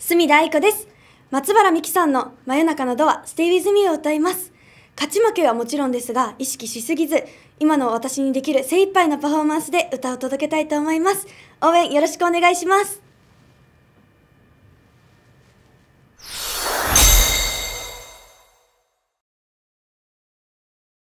隅田愛子です松原美樹さんの「真夜中のドアステイウィズミーを歌います勝ち負けはもちろんですが意識しすぎず今の私にできる精一杯のパフォーマンスで歌を届けたいと思います応援よろしくお願いします